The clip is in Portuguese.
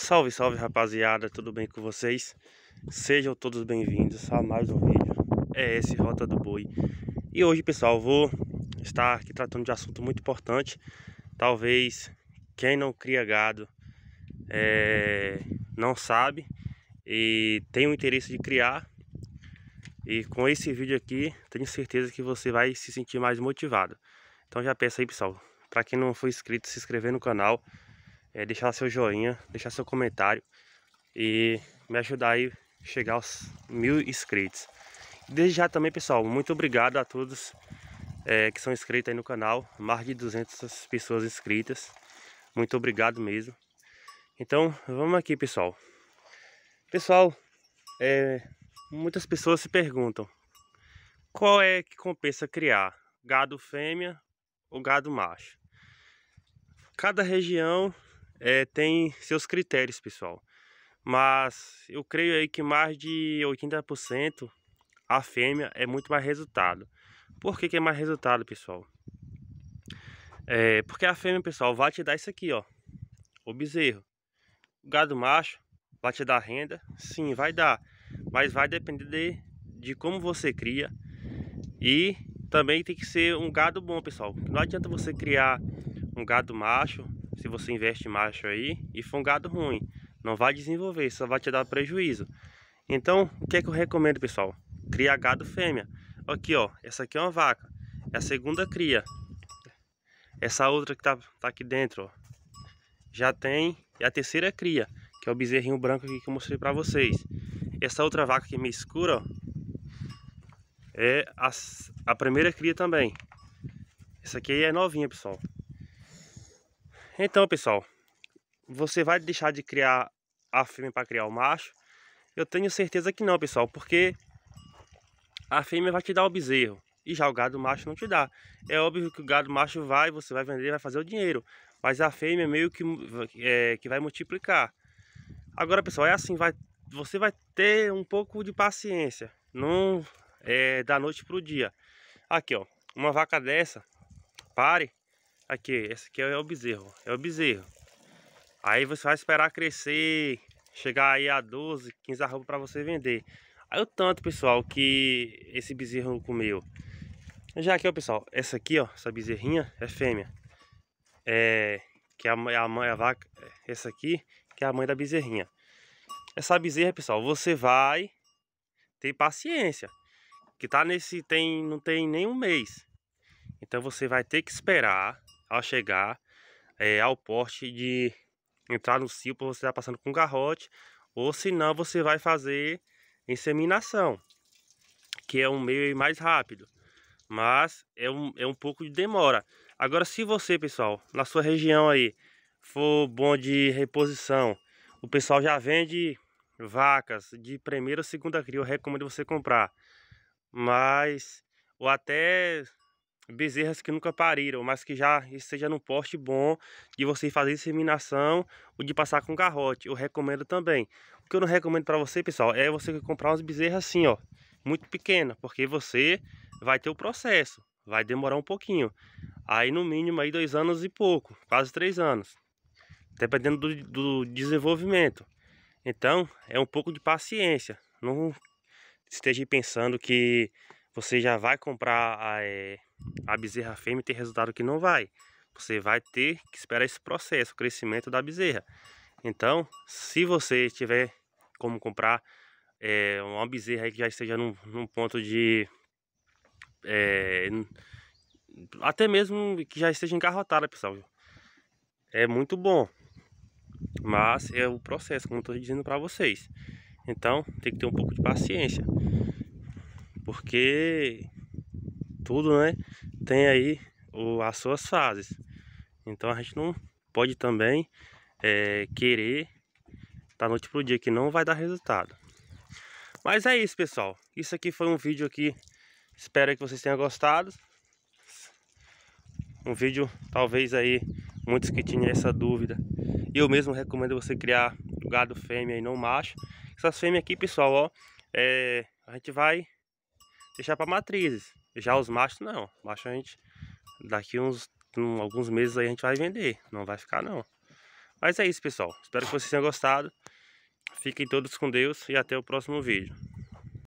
Salve, salve rapaziada, tudo bem com vocês? Sejam todos bem-vindos a mais um vídeo, é esse Rota do Boi E hoje pessoal, vou estar aqui tratando de assunto muito importante Talvez quem não cria gado é, não sabe e tem o interesse de criar E com esse vídeo aqui, tenho certeza que você vai se sentir mais motivado Então já peço aí pessoal, para quem não for inscrito, se inscrever no canal é, deixar seu joinha, deixar seu comentário e me ajudar aí a chegar aos mil inscritos. Desde já também, pessoal, muito obrigado a todos é, que são inscritos aí no canal, mais de 200 pessoas inscritas, muito obrigado mesmo. Então, vamos aqui, pessoal. Pessoal, é, muitas pessoas se perguntam qual é que compensa criar, gado fêmea ou gado macho. Cada região é, tem seus critérios, pessoal. Mas eu creio aí que mais de 80% a fêmea é muito mais resultado. Por que, que é mais resultado, pessoal? É, porque a fêmea, pessoal, vai te dar isso aqui, ó. O bezerro. O gado macho vai te dar renda? Sim, vai dar. Mas vai depender de, de como você cria. E também tem que ser um gado bom, pessoal. Não adianta você criar um gado macho se você investe macho aí e for um gado ruim. Não vai desenvolver, só vai te dar prejuízo. Então, o que é que eu recomendo, pessoal? Cria gado fêmea. Aqui, ó, essa aqui é uma vaca. É a segunda cria. Essa outra que tá, tá aqui dentro, ó. Já tem é a terceira cria, que é o bezerrinho branco aqui que eu mostrei pra vocês. Essa outra vaca aqui meio escura, ó, é a, a primeira cria também. Essa aqui é novinha, pessoal. Então, pessoal, você vai deixar de criar a fêmea para criar o macho? Eu tenho certeza que não, pessoal, porque a fêmea vai te dar o bezerro e já o gado macho não te dá. É óbvio que o gado macho vai, você vai vender, vai fazer o dinheiro, mas a fêmea é meio que, é, que vai multiplicar. Agora, pessoal, é assim, vai, você vai ter um pouco de paciência, não é da noite para o dia. Aqui, ó, uma vaca dessa, pare, Aqui, esse aqui é o bezerro. É o bezerro. Aí você vai esperar crescer, chegar aí a 12, 15 arrobas para você vender. Aí o tanto, pessoal, que esse bezerro comeu. Já aqui, ó, pessoal, essa aqui, ó, essa bezerrinha é fêmea. É, que é a, mãe, a mãe, a vaca, é essa aqui, que é a mãe da bezerrinha. Essa bezerra, pessoal, você vai ter paciência. Que tá nesse, tem, não tem nenhum mês. Então você vai ter que esperar ao chegar é, ao porte de entrar no cio, você está passando com garrote, ou se não, você vai fazer inseminação, que é um meio mais rápido, mas é um, é um pouco de demora. Agora, se você, pessoal, na sua região aí, for bom de reposição, o pessoal já vende vacas de primeira ou segunda cria, eu recomendo você comprar. Mas, ou até bezerras que nunca pariram, mas que já esteja num poste bom de você fazer inseminação ou de passar com garrote. Eu recomendo também. O que eu não recomendo para você, pessoal, é você comprar umas bezerras assim, ó, muito pequena, porque você vai ter o processo, vai demorar um pouquinho. Aí no mínimo aí dois anos e pouco, quase três anos, dependendo do, do desenvolvimento. Então é um pouco de paciência. Não esteja pensando que você já vai comprar a, eh, a bezerra fêmea e ter resultado que não vai. Você vai ter que esperar esse processo, o crescimento da bezerra. Então, se você tiver como comprar é, uma bezerra que já esteja num, num ponto de... É, até mesmo que já esteja encarrotada, pessoal. É muito bom. Mas é o processo, como eu estou dizendo para vocês. Então, tem que ter um pouco de paciência porque tudo né, tem aí o, as suas fases. Então a gente não pode também é, querer da noite pro dia que não vai dar resultado. Mas é isso, pessoal. Isso aqui foi um vídeo aqui. Espero que vocês tenham gostado. Um vídeo, talvez aí, muitos que tinham essa dúvida. Eu mesmo recomendo você criar gado fêmea e não macho. Essas fêmeas aqui, pessoal, ó, é, a gente vai deixar para matrizes. Já os machos não. Macho a gente daqui uns um, alguns meses aí a gente vai vender, não vai ficar não. Mas é isso, pessoal. Espero que vocês tenham gostado. Fiquem todos com Deus e até o próximo vídeo.